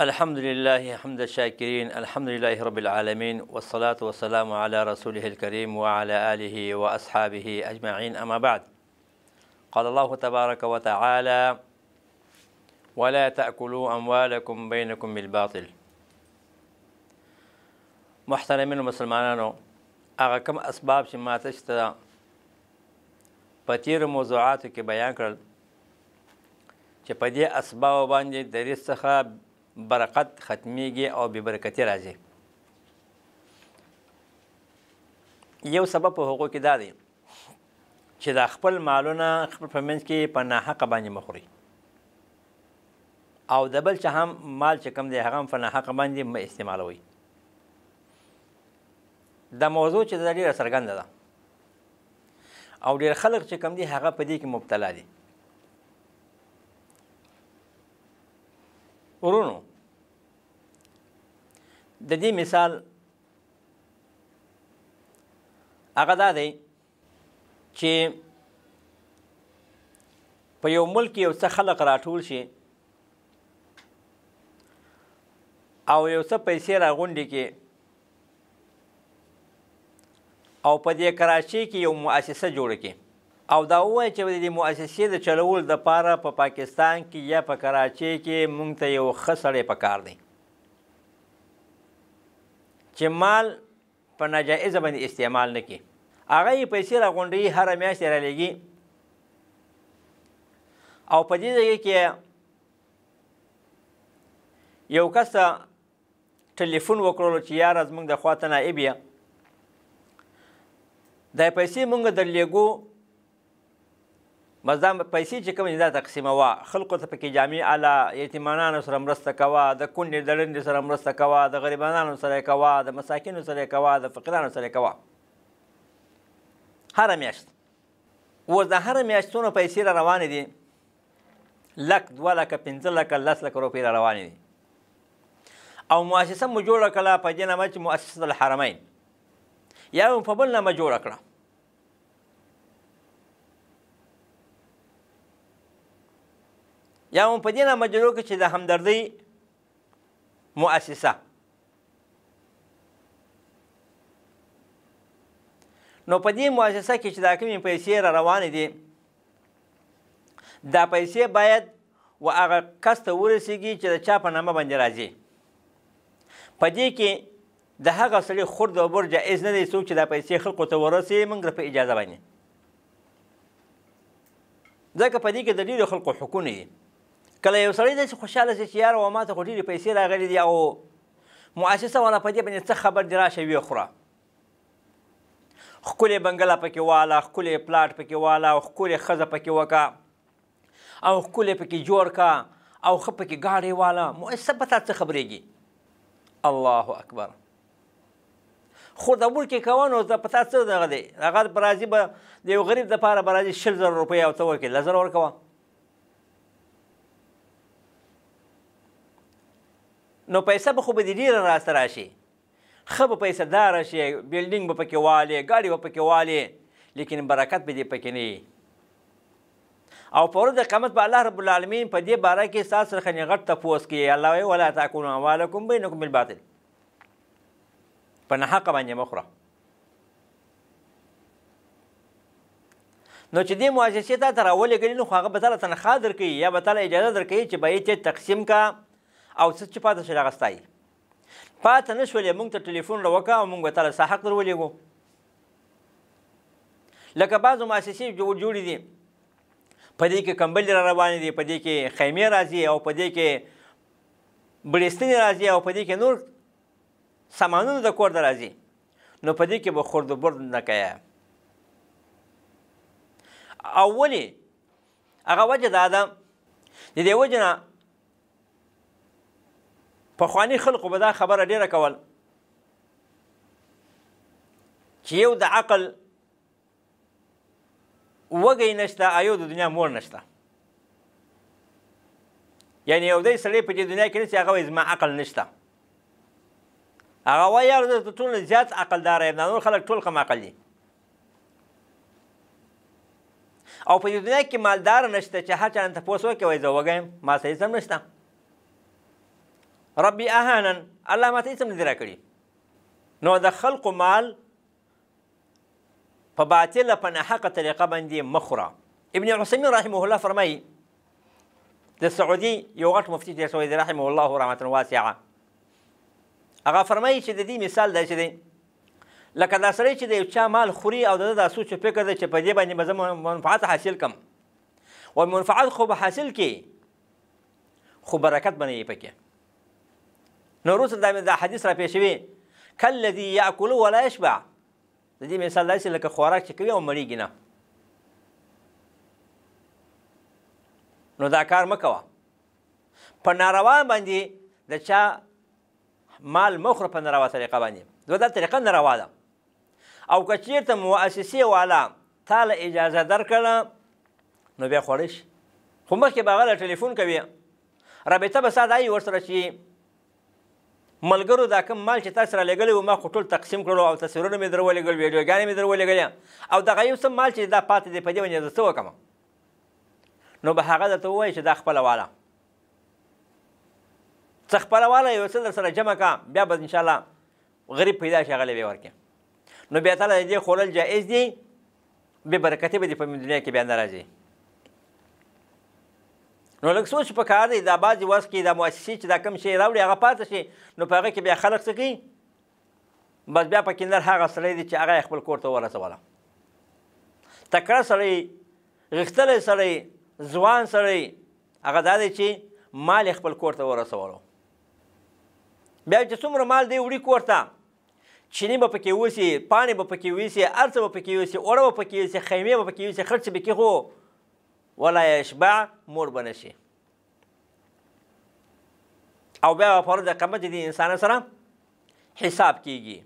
الحمد لله حمد الشاكرين الحمد لله رب العالمين والصلاة والسلام على رسوله الكريم وعلى آله وأصحابه أجمعين أما بعد قال الله تبارك وتعالى ولا تأكلوا أموالكم بينكم بالباطل محترمين المسلمين هغه كم اسباب شما تشتا بطير موضوعاتك تیرو موضوعاتو کې أسباب کړل چې سخاب برکت ختمیږي او بې برکتي راځي یو سبب په هغو کې دا دی چې دا خپل مالونه خپل په منځ کې په ناحقه باندې مخوري او د بل چې هم مال چې کم دی هغه هم په ناحقه باندې مه استعمالوي دا موضوع چې دا ډېره څرګنده ده او ډېر خلک چې کم دی هغه په دې کې مبتلا دي ورونو د دې مثال هغه دا دی چې په یو ملک یو څه خلق راټول شي او یو څه پیسې راغونډي کې او په دې کراچۍ کې یو مؤسسه جوړه کې او دا وایي چې د مؤسسې د چلول د پاره په پا پاکستان کې یا په پا کراچۍ کې مونږ ته یو ښه سړی پکار دی چې مال په ناجایز باندې استعمال نه کی هغه یې پیسې راغونډي هر میاشت را لګي او په دې ځای کې یو کس ټلیفون وکړلو چې یار از موږ د خواته نائب یې دا پیسې موږ درلېږو مزدا پیسې چې کوم دا تقسیمه وا خلکو ته پکې جامع اعلی یتیمانانو سره مرسته کوا د کونډې دړندې سره مرسته کوا د غریبانو سره کوا د مساکینو سره کوا د فقیرانو سره کوا هر میاشت اوس د هر میاشتونو پیسې را روانې دي لک دوه لکه پنځه لکه لس لکه روپۍ را روانې دي او مؤسسه مو جوړه کړه په دې نامه چې مؤسسه الحرمین یا مو په بل نامه جوړه کړه یا هم په دې مجلو کې چې د همدردۍ مؤسسه نو په دې مؤسسه کې چې دا کومې پیسې را روانې دي دا پیسې باید و هغه کس ته ورسیږي چې د چا په نامه باندې راځي په دې کې د هغه سړي خورد او بر جایز نه دی څوک چې دا پیسې خلکو ته ورسي موږ په اجازه باندې ځکه په دې کې د ډېرو خلکو حقونه دي کله یو سړی داسې خوشحاله شي چې یاره ما ته خو ډېرې پیسې راغلي دي او مؤسسه والا په دې باندې څه خبر دې راشه ویې خوره ښکلې بنګله پکې واله ښکلې پلاټ پکې واله او ښکلې ښځه پکې وکړه او ښکلې پکې جوړ کړه او ښه پکې ګاډۍ واله مؤسسه په تا څه خبرېږي الله اکبر خوردبور کې کوه نو په تا څه دغه دی هغه به راځي به د یو غریب دپاره به راځي شل زره روپۍ او ته ورکړي لس زره ورکوه نو پیسې به خو به دې ډېره راسته راشي ښه به پیسهداره شي بیلډینګ به پکې والې ګاډي به پکې والې لیکن برکت به دې پکې نه او په ورځ د قیامت به الله رب العالمین په دې باره کې ستاسو څخه نیغټ تپوس کوي الله وایي ولا تاکلوا اموالکم بینکم بالباطل په ناحقه باندې مه خوره نو چې دې مؤسسې تا ته راولېږلي نو خو هغه به تاله تنخوا درکوي یا به تاله اجازه درکوي چې به یې تقسیم کا او څه چې پاته شول هغه ستا یي پاته نه شولې موږ ته ټلیفون را وکړه او موږ به تاله ساحق در ولېږو لکه بعضو مؤسسې جوړ جوړې دي په دې کې کمبلې را روانې دي په دې کې خیمې راځي او په دې کې بړېستنې راځي او په دې کې نور سامانونه د کور ته راځي نو په دې کې به خورد و برد نه کوې او ولې هغه وجه دا ده د دې وجه نه پخوانی خلقو به دا خبره ډیره کول چې یو د عقل وږی نشته او یو د دنیا مور نشته یعنی یو دی سړی په دې دنیا کې نه چې هغه وایي زما عقل نشته هغه وایي یار زه ته ټول زیات عقلدار یم نور خلک ټول کم عقل دي او په دې دنیا کې مالدار نشته چې هر چا نه تپوس وکړي وایي زه وږی یم ما صحیح سم نشته ربي أهانا الله ما هیڅ نه راکړي نو ده خلق مال فباتل باطل حق طريقة بندي مخره ابن عثيمين رحمه الله فرمي د سعودي یو غټ مفتی دی رحمه الله رحمة واسعه أغا فرمي چې دي مثال ده چې دی لکه دا سړی چې د یو چا مال خوري او د دا سوچ فکر دی چې په دې باندې به منفعت حاصل کم و منفعت خو به حاصل کې خو برکت به نه یې پکې نو وروسته دا دا حدیث را پیښ شوی کالذي یاکل ولا یشبع د دې مثال داسې لکه خوراک چې کوي او مړیږي نه نو دا کار مه کوه په ناروا باندې د چا مال مه خوره په ناروا طریقه باندې دا دا طریقه ناروا ده او که چېرته مؤسسې والا تا له اجازه درکړه نو بیا خوړی شي خو مخکې به هغه له ټلیفون کوي رابطه به ساده وي ورسره چې ملګرو دا کوم مال چې تاسو را لګلی و ما خو ټول تقسیم کړلو او تصویرونه مې در ولېږل ویډیوګانې مې در ولېږلې او دغه یو څه مال چې دا پاتې دی په دې باندې زه څه وکړم نو به هغه درته ووایي چې دا خپله واله څه خپله واله یو څه در سره جمع کړه بیا به انشاءالله غریب پیدا شي هغه له بیا ورکړې نو بیا تعالی د دې خولل جایز دی بې برکتي به دې په دنیا کې بیا نه راځي نو لږ سوچ په کار دی دا بعضې وس کې دا مؤسسې چې دا کم شی راوړي هغه پاتې شي نو په هغه کې بیا خلک څه کوي بس بیا په کیندر هغه سړی دی چې هغه یې خپل کور ته ورسوله تکړه سړی غښتلی سړی ځوان سړی هغه دا دی چې مال خپل کور ته ورسولو بیا چې څومره مال دی وړي کور ته چینی به پکې وسی پانی به پکې وسی ارڅه به پکې وسی اوړه به پکې وسی خیمه به پکې وسی خرڅ به کې خو ولا یشبع مور به نشي او بیا به فرض قیامت د انسان سره حساب کیږي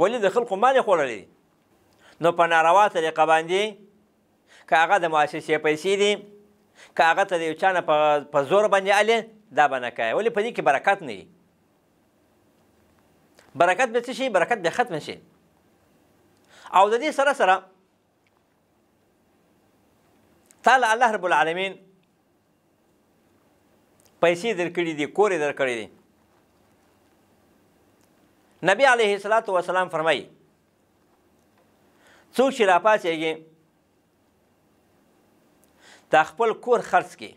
ولې د خلقو مالې خوړلې نو په ناروا طریقه باندې که هغه د مؤسسې پیسې دي که هغه ته د یو چا نه په زور باندې الې دا به نه کوي ولې په دې کې برکت نه وي برکت به څه شي برکت به ختم شي او د دې سره سره تعالی الله رب العالمین پیسې درکړي دي کور یې درکړي دي نبی علیه الصلاۃ والسلام فرمایي څوک چې راپاڅېږي دا خپل کور خرڅ کړي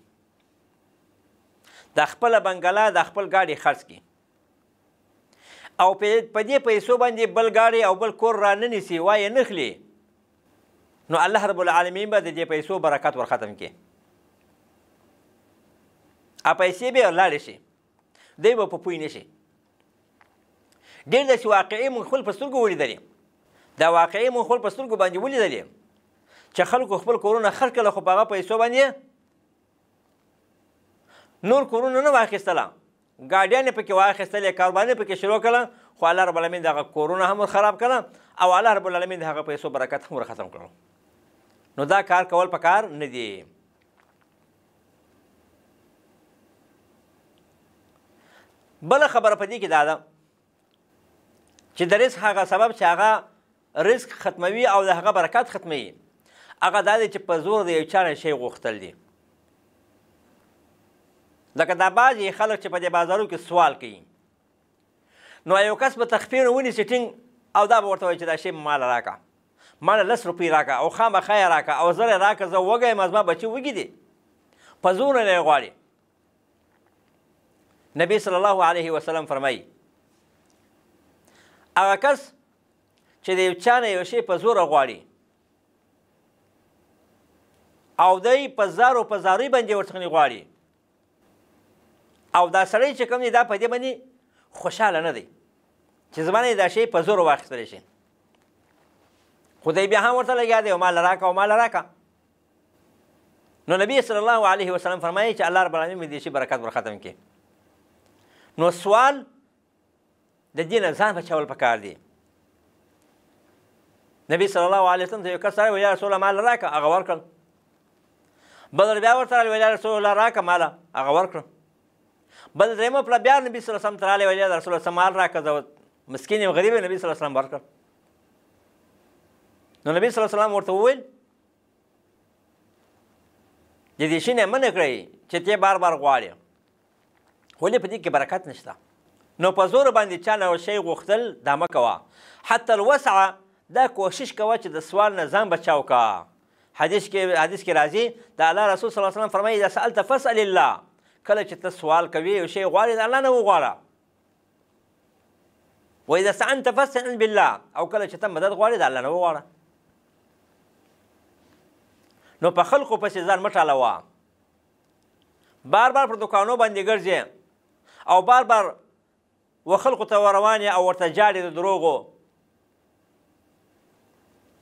دا خپل بنګله دا خپل ګاډي خرڅ کړي او په دې پیسو باندې بل ګاډي او بل کور را نه نیسي وایي نخلي نو الله رب العالمین به د دې پیسو برکت ورختم کړي ا پیسې به لاړ شي دی به په پوی نشي ډېر داسې واقعي مونږ خپل په سترګو ولیدلې دا واقعي مونږ خپل په سترګو باندې ولیدلې چې خلکو خپل کورونه خرڅ کړل خو په هغه پیسو باندې نور کورونه نه واخیستله ګاډیانې پکې واخیستلې کاروبارې پکې شروع کړل خو الله رب العالمین دغه کورونه هم خراب کړل او الله رب العالمین دغه پیسو برکت هم ختم کړل نو دا کار کول پکار نه دی بل خبره پدې کې دا ده چې د رزق هغه سبب چې هغه رزق ختموي او د هغه برکات ختموي هغه دا دی چې په زور د یو چا نه شی غوښتل دي لکه دا بعضې خلک چې په دې بازارو کې سوال کوي نو یو کس به تخفیر ونیسي ټینګ او دا به ورته وایي چې دا شی مال راکړه ماله لس روپۍ راکړه او خامخا یې راکړه او زر یې راکړه زه وږی یم زما بچي وږي دي په زورونه یې غواړي نبی صلی الله علیه وسلم فرمایي هغه کس چې د یو چا نه یو شی په زوره غواړي او دی په زارو په زاروی باندې ورڅخه غواړي او دا سړی چې کوم دی دا په دې باندې خوشاله نه دی چې زمانه دا شی په زور واخیستلی شي خدای بیا هم ورته لګیا دی او مال راکا او مال راکا نو نبی صلی الله علیه وسلم فرمایي چې الله رب العالمین دې شي برکات ورختم کې نو سوال د دین ځان بچول پکار دی نبی صلی الله علیه وسلم ته یو کس راغی یا رسول الله مال راکا هغه ورکړ بدر بیا ورته راغی یا رسول الله راکا مال هغه ورکړ بدر درېمه پله بیا نبی صلی الله علیه وسلم ته راغی یا رسول الله مال راکا زه مسکین یم غریب نبی صلی الله علیه وسلم ورکړ نو نبی صلی الله علیه وسلم ورته وویل د دې شینه منه کړی چې ته بار بار غواړې ولې په دې کې برکت نشته نو په زور باندې چا نه شی غوښتل دا مه کوه حتی الوسعه دا کوشش کوه چې د سوال نه ځان بچاو کا حدیث کې حدیث کې راځي د الله رسول صلی الله علیه وسلم فرمایي اذا سالت فاسال الله کله چې ته سوال کوي یو شی غواړې الله نه وغواړه واذا سعنت فاستعن بالله او كلا شتم مدد غواړې د الله نه وغواړه نو په خلکو پسې ځان مه ټالوه بار بار پر دوکانو باندې ګرځې او بار بار و خلکو ته وروان او ورته جاړې د دروغو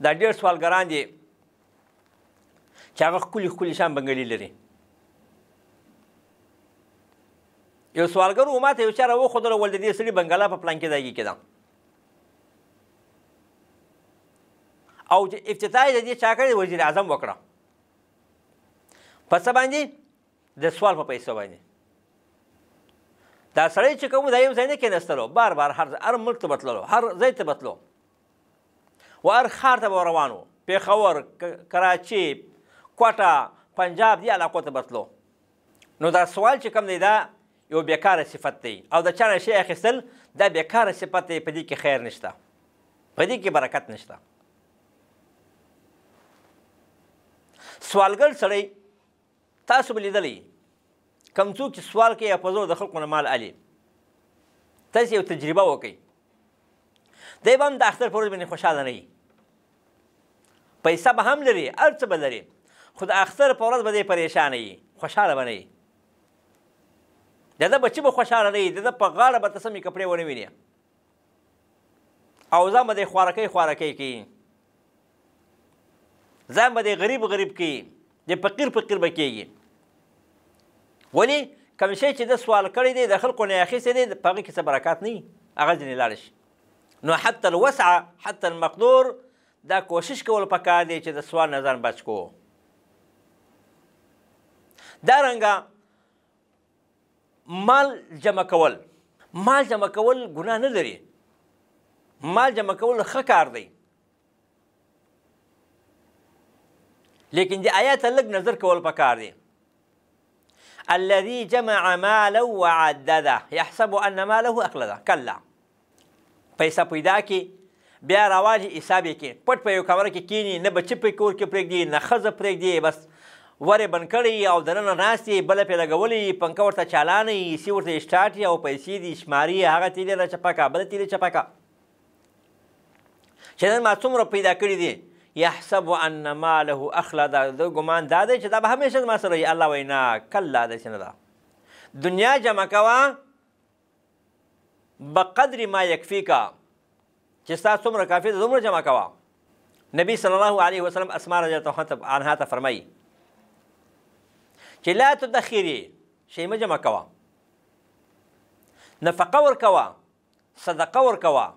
دا ډېر سوالګران دي چې هغه ښکلي ښکلي شان بنګړي لري یو سوالګر و ماته یو چاره وښودله ول د دې سړي بنګله په پلان کې ځای کېده او افتتاح یې د دې چا کړې وزیر اعظم وکړه په څه باندې د سوال په پیسو باندې دا سړی چې کوم دا یو ځای نه کېناستلو بار بار هر هر ملک ته بتللو هر ځای ته بتلو و هر ښار ته به روانو پېښور کراچي کوټه پنجاب دې علاقو ته بتلو نو دا سوال چې کوم دی دا یو بیکاره صفت دی او د چا شی اخیستل دا بیکاره صفت دی په دې کې خیر نشته په دې کې برکت نشته سوالګر سړی تاسو به لیدلی کم څوک چې سوال کوي یا په زور د خلکو نه مال الي تاسو یو تجربه وکړئ دی به هم د اختر په ورځ باندې خوشحاله نه وي پیسه به هم لري هر څه به لري خو د اختر په ورځ به دی پریشانه وي خوشحاله به نه وي د ده بچي به خوشحاله نه وي د ده په غاړه به ته سمې کپړې ونه وینې او ځان به دی خوارکۍ خوارکۍ کوي ځان به دی غریب غریب کوي د فقیر فقیر به کیږي ولی کوم شی چې د سوال کړی دی د خلکو نه اخیستی دی په هغه کې څه برکات نه وي هغه ځینې لاړ شي نو حتی الوسعه حتی المقدور دا کوشش کول پکار دی چې د سوال نه ځان بچ کو دارنګه مال جمع کول مال جمع کول ګناه نه لري مال جمع کول ښه کار دی لیکن د آیات لږ نظر کول پکار دی الذي جمع مالا وعدده يحسب ان ماله اخلده کلا پیسې پیدا کی بیا رواج حساب کې پټ په یو کور کې کینی نه بچی په کور کې پرېږدي نه خزه پرېږدي بس ورې بن کړی او دننه ناستې بل په لګولې پنکه ورته چالانې سی ورته سٹارټ او پیسې دي شماري هغه تیلې را چپکا بل تیلې چپکا چې نن ما څومره پیدا کړی دي يحسب ان ماله اخلد د ګمان داده چې دا به همیشه ما سره الله وینا کلا د شنو دا دنیا جمع کوا بقدر ما يكفيك چې تاسو مر کافی ده دومره جمع کوا نبی صلی الله علیه وسلم اسماء رضی الله عنها ته فرمایي چې لا تدخري ما جمع کوا نفقه ور کوا صدقه ور کوا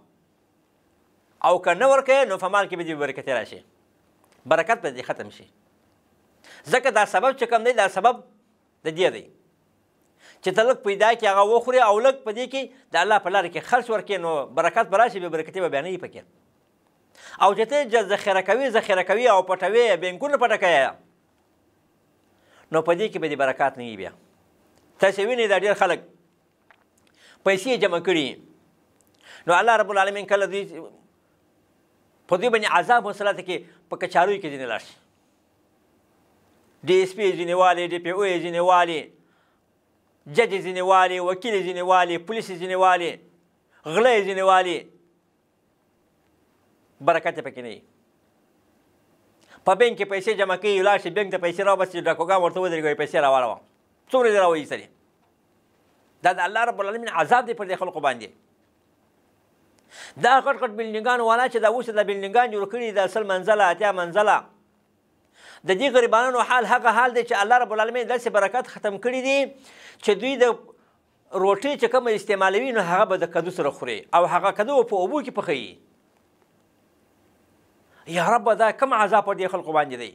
او که نه ورکوې نو په مال کې به دې برکتې راشي برکت به دې ختم شي ځکه دا سبب چې کوم دی دا سبب د دې دی چې ته لږ پیدا کې هغه وخورې او لږ په دې کې د الله په لاره کې خرڅ ورکې نو برکت به راشي بې برکتي به بیا نه وي پکې او چې ته ذخیره کوي ذخیره کوي او پټوي بینکونه پټه کوي نو په دې کې به د برکات نه وي بیا تاسې وینئ دا ډېر خلک پیسې جمع کړي نو الله رب العالمین کله دوی په دوی باندې عذاب وسله ته کې په کچاروي کې ځینې لاړ شي ډي اس پی ځینې والي ډي پی او ځینې والي جج ځینې والي وکیل ځینې والي پولیس ځینې والي غله ځینې والي برکت پکې نه په بینک کې پیسې جمع کوي ولاړ شي بینک ته پیسې راوباسي ډاکوګان ورته ودرېږي پیسې راواړوه څومره دې راوایي سړي دا د الله رب العالمین عذاب دی پر دې خلقو باندې دا غټ غټ بلډینګان والا چې دا اوس د بلډینګان جوړ کړي د اصل منزله اتیا منزله د دې غریبانو حال هغه حال دی چې الله رب العالمین داسې برکت ختم کړي دي چې دوی د روټي چې کوم استعمالوي نو هغه به د کدو سره خوري او هغه کدو په اوبو کې پخوي یا رب دا کم عذاب پر دې خلکو باندې دی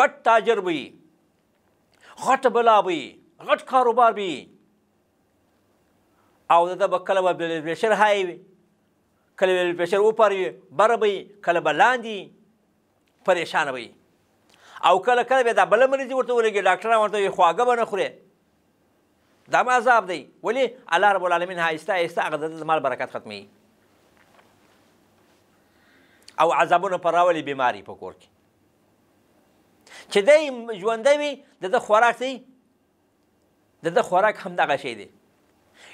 غټ تاجر وي غټ بلا وي غټ کاروبار وي او د بکله به بلشر هاي وي کله ویل پرشر وپاروي بره به کله به لاندې پریشانه به او کله کله بیا دا بله مریضي ورته ولګي ډاکټران ورته وي خواږه به نه خورې دا م عذاب دی ولې الله رب العالمین آهسته آهسته هغه د مال برکت ختموي او عذابونه پر راولي بیماری په کور کې چې دی ژوندی وي د ده خوراک دی د ده خوراک هم دغه شی دی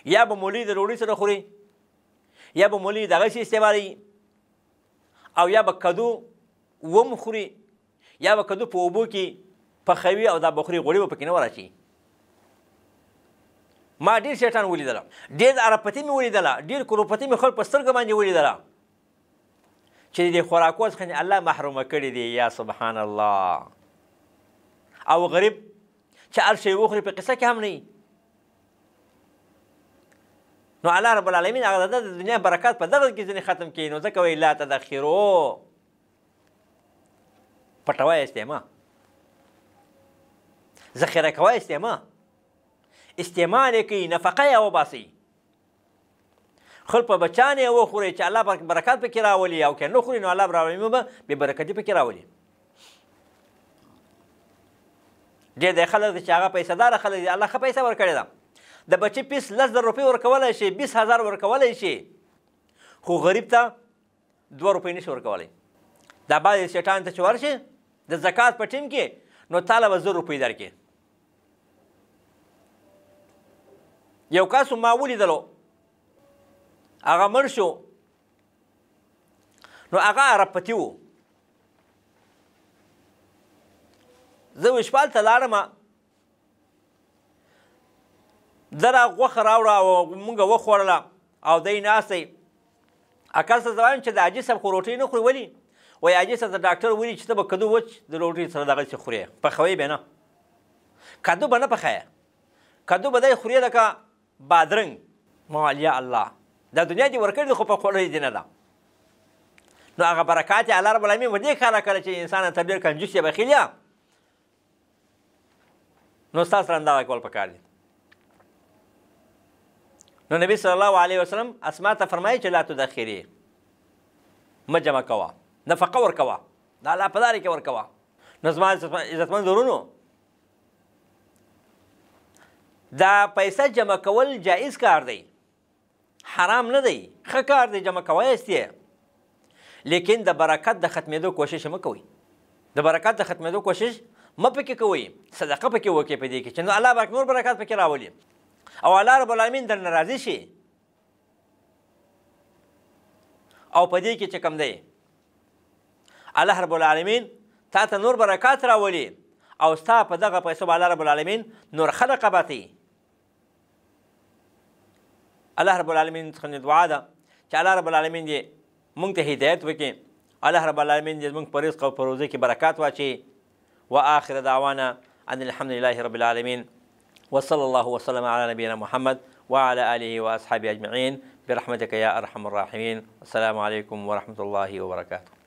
یا به مولي د ډوډۍ سره خوري یا به مولی دغه شی استعمالوي او یا به کدو وم خوري یا به کدو په اوبو کې پخوي او دا بخوري غوړي به پکې نه وراشي ما ډیر شیطان ولیدله ډیر ارپتی مې ولیدله ډیر کروپتی مې خپل په سترګه باندې ولیدله چې د خوراکو څخه الله محرومه کړی دی یا سبحان الله او غریب چې هر شی وخوري په قصه کې هم نه نو الله رب العالمین هغه د دنیا برکات په دغه کې ځنې ختم کړي نو ځکه وایي لا تدخرو پټوای استعما ذخیره کوای استعما استعمال یې کوي نفقه یې وباسي خپل په بچان یې وخوري چې الله پاک برکات پکې راولي او که نه خوري نو الله رب العالمین به بې برکتي پکې راولي ډېر دی خلک چې هغه پیسهداره خلک دي الله ښه پیسه ورکړې ده د بچي پیس لس زره روپۍ ورکولی شي بیس هزار ورکولی شي خو غریب ته دوه روپۍ نشي ورکولی دا بعضې شیټان ته چې ورشي د زکات په ټیم کې نو تاله به زر روپۍ درکړي یو کس ما ولیدلو هغه مړ شو نو هغه عربپتي و زه وشپال ته لاړم زره غوښه راوړه او مونږ وخوړله او دی ناستی اکل ته زه وایم چې د حاجي صاحب خو روټۍ نه خوري ولې وایي حاجي صاحب د ډاکټر ویلي چې ته به کدو وچ د روټۍ سره دغسې خورې پخوې به نه کدو به نه پخیه کدو به دی خورې لکه بادرنګ مالیا الله دا دنیا دې ورکړې ده خو په خوړلې دې نه ده نو هغه برکات یې الله رب العالمین په دې کار راکړی چې انسان ته ډېر کنجوس یې بخیل نو ستا سره اندازه کول پکار دي نو نبی صلی الله علیه وسلم اسما ته فرمایي چې لا تدخري مه جمع کوه نفقه ورکوه دا الله په لارې کې ورکوه نو زما عزتمن ضرورو دا پیسې جمع کول جایز کار دی حرام نه دی ښه کار دی جمع کوی استې لیکن د برکت د ختمېدو کوشش مه کوئ د برکت د ختمېدو کوشش مه پکې کوئ صدقه پکې وکړئ په دې کې چې نو الله برک نور برکات پکې راولي او الله رب العالمین در ناراضي شي او په دې کې چې کوم دی الله رب العالمین تا ته نور برکات راولي او ستا په دغه پیسو به الله رب العالمین نور خلق باتي الله رب العالمین څخه دعا ده چې الله رب العالمین دې مونږ ته هدایت وکړي الله رب العالمین دې مونږ په رزق او په روزي کې برکات واچي واخر دعوانا ان الحمد لله رب العالمين وصلى الله وسلم على نبينا محمد وعلى آله وأصحابه أجمعين برحمتك يا أرحم الراحمين السلام عليكم ورحمة الله وبركاته